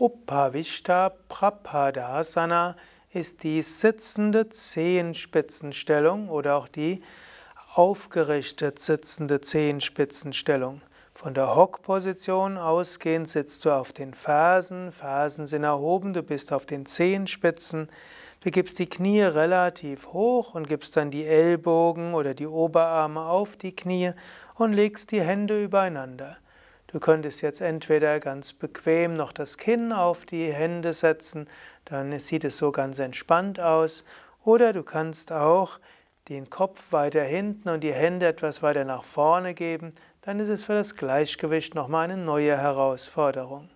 Upavishta Prapadasana ist die sitzende Zehenspitzenstellung oder auch die aufgerichtet sitzende Zehenspitzenstellung. Von der Hockposition ausgehend sitzt du auf den Fersen, Fersen sind erhoben, du bist auf den Zehenspitzen. Du gibst die Knie relativ hoch und gibst dann die Ellbogen oder die Oberarme auf die Knie und legst die Hände übereinander. Du könntest jetzt entweder ganz bequem noch das Kinn auf die Hände setzen, dann sieht es so ganz entspannt aus, oder du kannst auch den Kopf weiter hinten und die Hände etwas weiter nach vorne geben, dann ist es für das Gleichgewicht nochmal eine neue Herausforderung.